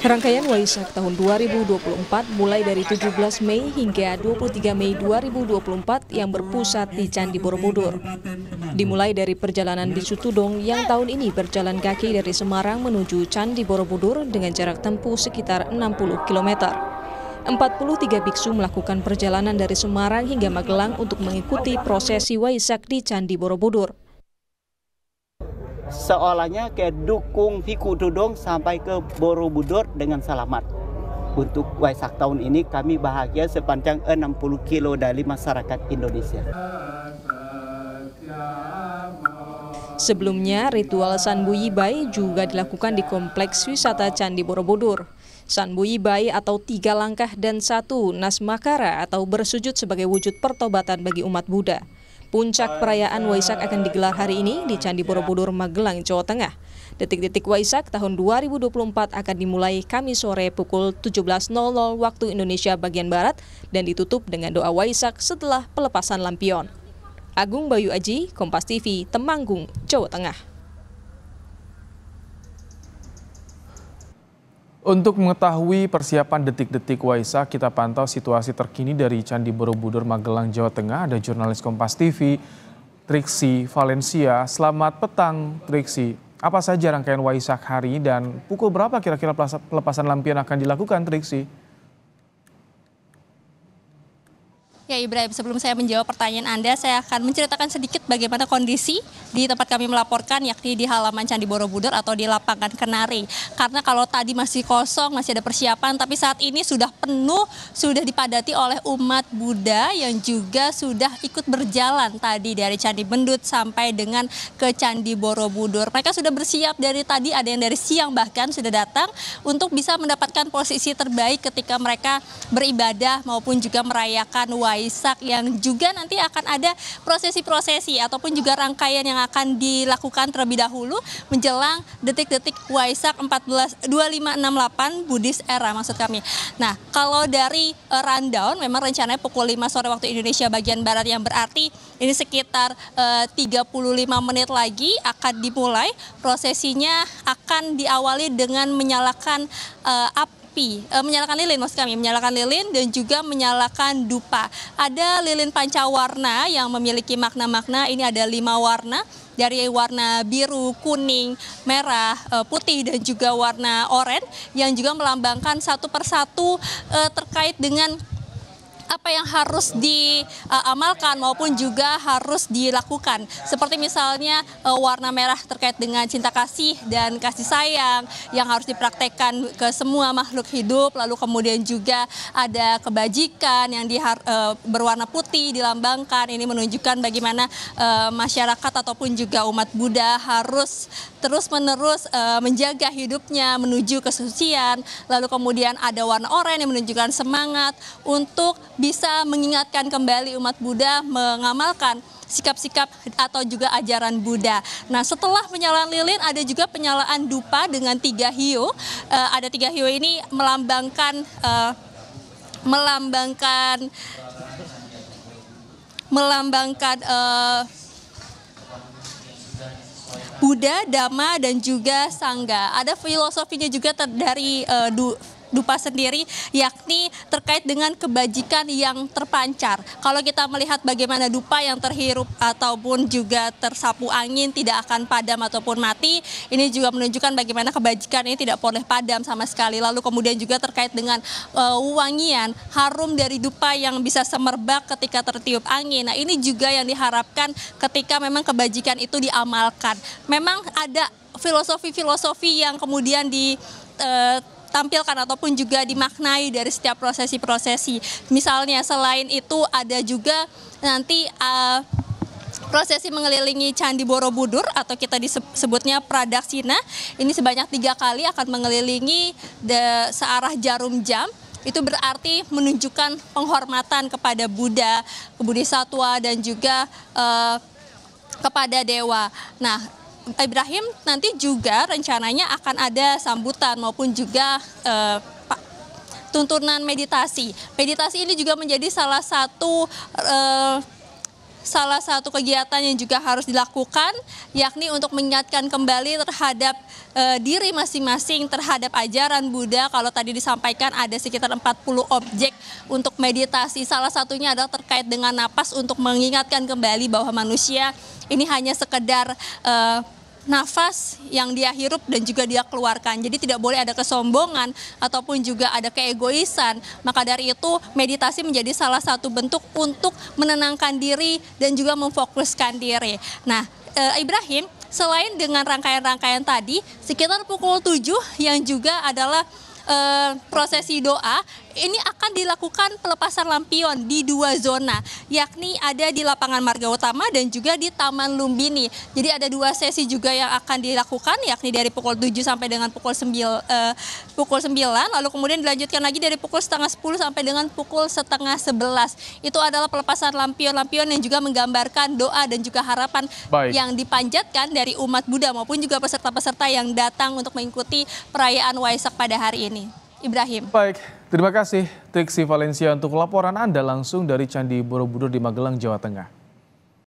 Rangkaian Waisak tahun 2024 mulai dari 17 Mei hingga 23 Mei 2024 yang berpusat di Candi Borobudur. Dimulai dari perjalanan Bisu Tudong yang tahun ini berjalan kaki dari Semarang menuju Candi Borobudur dengan jarak tempuh sekitar 60 km. 43 biksu melakukan perjalanan dari Semarang hingga Magelang untuk mengikuti prosesi Waisak di Candi Borobudur seolahnya ke Dukung Viku Dudong sampai ke Borobudur dengan selamat. Untuk Waisak tahun ini kami bahagia sepanjang 60 kilo dari masyarakat Indonesia. Sebelumnya, ritual Bai juga dilakukan di Kompleks Wisata Candi Borobudur. Bai atau tiga langkah dan satu nasmakara atau bersujud sebagai wujud pertobatan bagi umat Buddha. Puncak perayaan Waisak akan digelar hari ini di Candi Borobudur, Magelang, Jawa Tengah. Detik-detik Waisak tahun 2024 akan dimulai Kamis sore pukul 17.00 waktu Indonesia bagian Barat dan ditutup dengan doa Waisak setelah pelepasan lampion. Agung Bayu Aji, Kompas TV, Temanggung, Jawa Tengah. Untuk mengetahui persiapan detik-detik Waisak, kita pantau situasi terkini dari Candi Borobudur, Magelang, Jawa Tengah. Ada jurnalis Kompas TV, Triksi Valencia. Selamat petang, Triksi. Apa saja rangkaian Waisak hari dan pukul berapa kira-kira pelepasan lampion akan dilakukan, Triksi? Ya Ibrahim, sebelum saya menjawab pertanyaan Anda, saya akan menceritakan sedikit bagaimana kondisi di tempat kami melaporkan, yakni di halaman Candi Borobudur atau di lapangan Kenari. Karena kalau tadi masih kosong, masih ada persiapan, tapi saat ini sudah penuh, sudah dipadati oleh umat Buddha yang juga sudah ikut berjalan tadi dari Candi Bendut sampai dengan ke Candi Borobudur. Mereka sudah bersiap dari tadi, ada yang dari siang bahkan sudah datang untuk bisa mendapatkan posisi terbaik ketika mereka beribadah maupun juga merayakan wayang Waisak yang juga nanti akan ada prosesi-prosesi ataupun juga rangkaian yang akan dilakukan terlebih dahulu menjelang detik-detik Waisak 14 2568 Buddhis era maksud kami. Nah, kalau dari e, rundown memang rencananya pukul 5 sore waktu Indonesia bagian barat yang berarti ini sekitar eh, 35 menit lagi akan dimulai prosesinya akan diawali dengan menyalakan eh, api api, e, eh, menyalakan lilin maksud kami, menyalakan lilin dan juga menyalakan dupa. Ada lilin panca warna yang memiliki makna-makna, ini ada lima warna dari warna biru, kuning, merah, eh, putih dan juga warna oranye yang juga melambangkan satu persatu eh, terkait dengan apa yang harus diamalkan eh, maupun juga harus dilakukan. Seperti misalnya eh, warna merah terkait dengan cinta kasih dan kasih sayang yang harus dipraktekkan ke semua makhluk hidup. Lalu kemudian juga ada kebajikan yang uh, berwarna putih dilambangkan. Ini menunjukkan bagaimana masyarakat ataupun juga umat Buddha harus terus-menerus uh, menjaga hidupnya menuju kesucian. Lalu kemudian ada warna oranye yang menunjukkan semangat untuk bisa mengingatkan kembali umat Buddha mengamalkan sikap-sikap atau juga ajaran Buddha. Nah setelah penyalaan lilin ada juga penyalaan dupa dengan tiga hiu. Uh, ada tiga hiu ini melambangkan uh, melambangkan melambangkan uh, Buddha, Dhamma, dan juga Sangga. Ada filosofinya juga dari uh, du, Dupa sendiri yakni terkait dengan kebajikan yang terpancar. Kalau kita melihat bagaimana dupa yang terhirup ataupun juga tersapu angin tidak akan padam ataupun mati, ini juga menunjukkan bagaimana kebajikan ini tidak boleh padam sama sekali. Lalu kemudian juga terkait dengan uh, wangian harum dari dupa yang bisa semerbak ketika tertiup angin. Nah, ini juga yang diharapkan ketika memang kebajikan itu diamalkan. Memang ada filosofi-filosofi yang kemudian di eh, ditampilkan ataupun juga dimaknai dari setiap prosesi-prosesi. Misalnya selain itu ada juga nanti uh, prosesi mengelilingi Candi Borobudur atau kita disebutnya Pradaksina ini sebanyak tiga kali akan mengelilingi the, searah jarum jam itu berarti menunjukkan penghormatan kepada Buddha, kebudi satwa dan juga uh, kepada dewa. Nah, Eh, Ibrahim nanti juga rencananya akan ada sambutan maupun juga eh, tuntunan meditasi. Meditasi ini juga menjadi salah satu eh, salah satu kegiatan yang juga harus dilakukan yakni untuk mengingatkan kembali terhadap e, diri masing-masing terhadap ajaran Buddha kalau tadi disampaikan ada sekitar 40 objek untuk meditasi salah satunya adalah terkait dengan napas untuk mengingatkan kembali bahwa manusia ini hanya sekedar e, nafas yang dia hirup dan juga dia keluarkan. Jadi tidak boleh ada kesombongan ataupun juga ada keegoisan. Maka dari itu meditasi menjadi salah satu bentuk untuk menenangkan diri dan juga memfokuskan diri. Nah, e, Ibrahim, selain dengan rangkaian-rangkaian tadi, sekitar pukul 7 yang juga adalah e, prosesi doa ini akan dilakukan pelepasan lampion di dua zona, yakni ada di lapangan Marga Utama dan juga di Taman Lumbini. Jadi ada dua sesi juga yang akan dilakukan, yakni dari pukul 7 sampai dengan pukul 9, eh, pukul 9 lalu kemudian dilanjutkan lagi dari pukul setengah 10 sampai dengan pukul setengah 11. Itu adalah pelepasan lampion-lampion yang juga menggambarkan doa dan juga harapan Baik. yang dipanjatkan dari umat Buddha maupun juga peserta-peserta yang datang untuk mengikuti perayaan Waisak pada hari ini. Ibrahim. Baik, terima kasih Triksi Valencia untuk laporan Anda langsung dari Candi Borobudur di Magelang, Jawa Tengah.